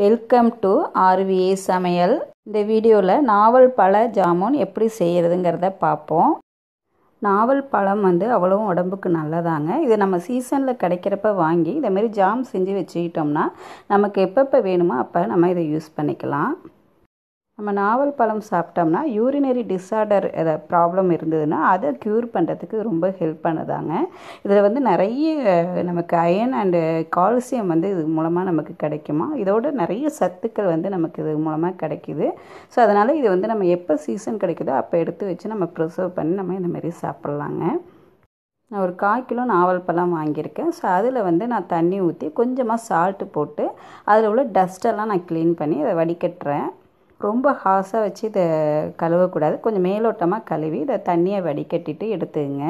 welcome to ஆர்விஏ சமையல் இந்த வீடியோவில் நாவல் பழ ஜாமுன் எப்படி செய்கிறதுங்கிறத பார்ப்போம் நாவல் பழம் வந்து அவ்வளோ உடம்புக்கு நல்லதாங்க இதை நம்ம சீசனில் கிடைக்கிறப்ப வாங்கி இதை மாதிரி ஜாம் செஞ்சு வச்சுக்கிட்டோம்னா நமக்கு எப்பப்போ வேணுமோ அப்போ நம்ம இதை யூஸ் பண்ணிக்கலாம் நம்ம நாவல் பழம் சாப்பிட்டோம்னா யூரினரி டிஸார்டர் ஏதாவது ப்ராப்ளம் இருந்ததுன்னா அதை க்யூர் பண்ணுறதுக்கு ரொம்ப ஹெல்ப் பண்ணுதாங்க இதில் வந்து நிறைய நமக்கு அயன் அண்டு கால்சியம் வந்து இது மூலமாக நமக்கு கிடைக்குமா இதோட நிறைய சத்துக்கள் வந்து நமக்கு இது மூலமாக கிடைக்கிது ஸோ அதனால் இது வந்து நம்ம எப்போ சீசன் கிடைக்குதோ அப்போ எடுத்து வச்சு நம்ம ப்ரிசர்வ் பண்ணி நம்ம இந்தமாரி சாப்பிட்லாங்க நான் ஒரு கால் கிலோ நாவல் பழம் வாங்கியிருக்கேன் ஸோ அதில் வந்து நான் தண்ணி ஊற்றி கொஞ்சமாக சால்ட்டு போட்டு அதில் உள்ள டஸ்ட்டெல்லாம் நான் க்ளீன் பண்ணி அதை வடிகட்டுறேன் ரொம்ப ஹாஸாக வச்சு இதை கழுவக்கூடாது கொஞ்சம் மேலோட்டமாக கழுவி இதை தண்ணியை வடிகட்டிட்டு எடுத்துங்க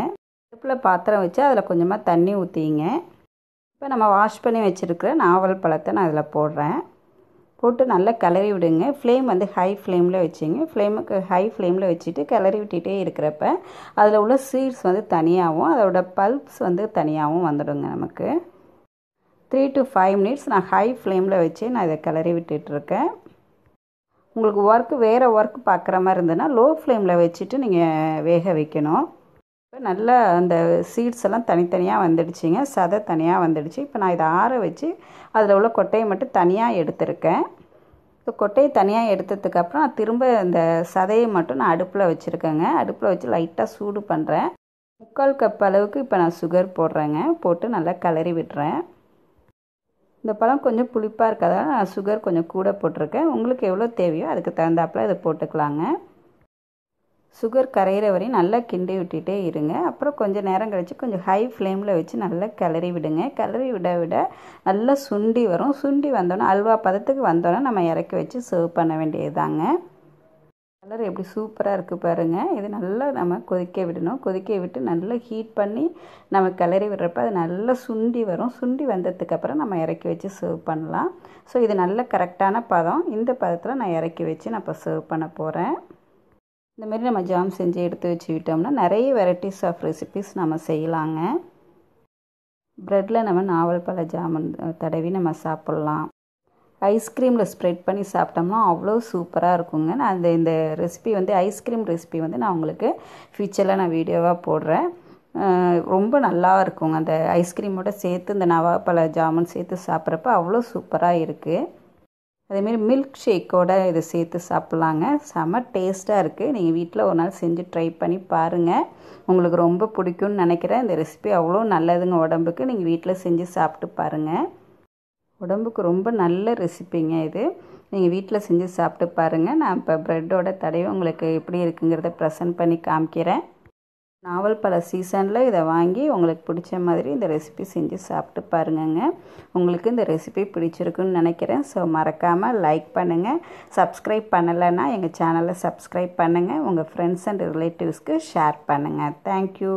அடுப்பில் பாத்திரம் வச்சு அதில் கொஞ்சமாக தண்ணி ஊற்றிங்க இப்போ நம்ம வாஷ் பண்ணி வச்சுருக்கிற நாவல் பழத்தை நான் அதில் போடுறேன் போட்டு நல்லா கிளறி விடுங்க ஃப்ளேம் வந்து ஹை ஃப்ளேமில் வச்சுங்க ஃப்ளேமுக்கு ஹை ஃப்ளேமில் வச்சுட்டு கிளறி விட்டுகிட்டே இருக்கிறப்ப அதில் உள்ள சீட்ஸ் வந்து தனியாகவும் அதோட பல்ப்ஸ் வந்து தனியாகவும் வந்துடுங்க நமக்கு த்ரீ டு ஃபைவ் மினிட்ஸ் நான் ஹை ஃப்ளேமில் வச்சு நான் இதை கிளறி விட்டுட்ருக்கேன் உங்களுக்கு ஒர்க்கு வேறு ஒர்க் பார்க்குற மாதிரி இருந்ததுன்னா லோ ஃப்ளேமில் வச்சுட்டு நீங்கள் வேக வைக்கணும் இப்போ நல்லா அந்த சீட்ஸ் எல்லாம் தனித்தனியாக வந்துடுச்சிங்க சதை தனியாக வந்துடுச்சு இப்போ நான் இதை ஆற வச்சு அதில் உள்ள கொட்டையை மட்டும் தனியாக எடுத்திருக்கேன் இப்போ கொட்டையை தனியாக எடுத்ததுக்கப்புறம் நான் திரும்ப இந்த சதையை மட்டும் நான் அடுப்பில் வச்சுருக்கேங்க அடுப்பில் வச்சு லைட்டாக சூடு பண்ணுறேன் முக்கால் கப் அளவுக்கு இப்போ நான் சுகர் போடுறேங்க போட்டு நல்லா கிளறி விட்டுறேன் இந்த பழம் கொஞ்சம் புளிப்பாக இருக்கிறதால நான் சுகர் கொஞ்சம் கூட போட்டிருக்கேன் உங்களுக்கு எவ்வளோ தேவையோ அதுக்கு தகுந்தாப்பில் இதை போட்டுக்கலாங்க சுகர் கரையிற வரையும் நல்லா கிண்டி விட்டுட்டே இருங்க அப்புறம் கொஞ்சம் நேரம் கழித்து கொஞ்சம் ஹை ஃப்ளேமில் வச்சு நல்லா கிளறி விடுங்க கிளறி விட விட நல்லா சுண்டி வரும் சுண்டி வந்தோன்னே அல்வா பதத்துக்கு வந்தோன்னே நம்ம இறக்கி வச்சு சர்வ் பண்ண வேண்டியது தாங்க கலர் எப்படி சூப்பராக இருக்குது பாருங்கள் இது நல்லா நம்ம கொதிக்க விடணும் கொதிக்க விட்டு நல்லா ஹீட் பண்ணி நம்ம கிளறி விடுறப்ப அது நல்லா சுண்டி வரும் சுண்டி வந்ததுக்கப்புறம் நம்ம இறக்கி வச்சு சர்வ் பண்ணலாம் ஸோ இது நல்ல கரெக்டான பதம் இந்த பதத்தில் நான் இறக்கி வச்சு நான் இப்போ சர்வ் பண்ண போகிறேன் இந்தமாரி நம்ம ஜாம் செஞ்சு எடுத்து வச்சுக்கிட்டோம்னா நிறைய வெரைட்டிஸ் ஆஃப் ரெசிபிஸ் நம்ம செய்யலாங்க ப்ரெட்டில் நம்ம நாவல் பழ ஜாமுன் தடவி நம்ம சாப்பிட்லாம் ஐஸ்கிரீமில் ஸ்ப்ரெட் பண்ணி சாப்பிட்டோம்னா அவ்வளோ சூப்பராக இருக்குங்க நான் அந்த இந்த ரெசிபி வந்து ஐஸ்கிரீம் ரெசிபி வந்து நான் உங்களுக்கு ஃப்யூச்சரில் நான் வீடியோவாக போடுறேன் ரொம்ப நல்லா இருக்குங்க அந்த ஐஸ்கிரீமோட சேர்த்து இந்த நவாப்பழ ஜாமுன் சேர்த்து சாப்பிட்றப்ப அவ்வளோ சூப்பராக இருக்குது அதேமாரி மில்க் ஷேக்கோடு இதை சேர்த்து சாப்பிட்லாங்க செம டேஸ்ட்டாக இருக்குது நீங்கள் வீட்டில் ஒரு நாள் செஞ்சு ட்ரை பண்ணி பாருங்கள் உங்களுக்கு ரொம்ப பிடிக்கும்னு நினைக்கிறேன் இந்த ரெசிபி அவ்வளோ நல்லதுங்க உடம்புக்கு நீங்கள் வீட்டில் செஞ்சு சாப்பிட்டு பாருங்கள் உடம்புக்கு ரொம்ப நல்ல ரெசிப்பிங்க இது நீங்கள் வீட்டில் செஞ்சு சாப்பிட்டு பாருங்கள் நான் இப்போ ப்ரெட்டோட தடவை உங்களுக்கு எப்படி இருக்குங்கிறத ப்ரெசன்ட் பண்ணி காமிக்கிறேன் நாவல் பல சீசனில் இதை வாங்கி உங்களுக்கு பிடிச்ச மாதிரி இந்த ரெசிபி செஞ்சு சாப்பிட்டு பாருங்கங்க உங்களுக்கு இந்த ரெசிபி பிடிச்சிருக்குன்னு நினைக்கிறேன் ஸோ மறக்காமல் லைக் பண்ணுங்கள் சப்ஸ்கிரைப் பண்ணலைன்னா எங்கள் சேனலை சப்ஸ்கிரைப் பண்ணுங்கள் உங்கள் ஃப்ரெண்ட்ஸ் அண்ட் ரிலேட்டிவ்ஸ்க்கு ஷேர் பண்ணுங்கள் தேங்க்யூ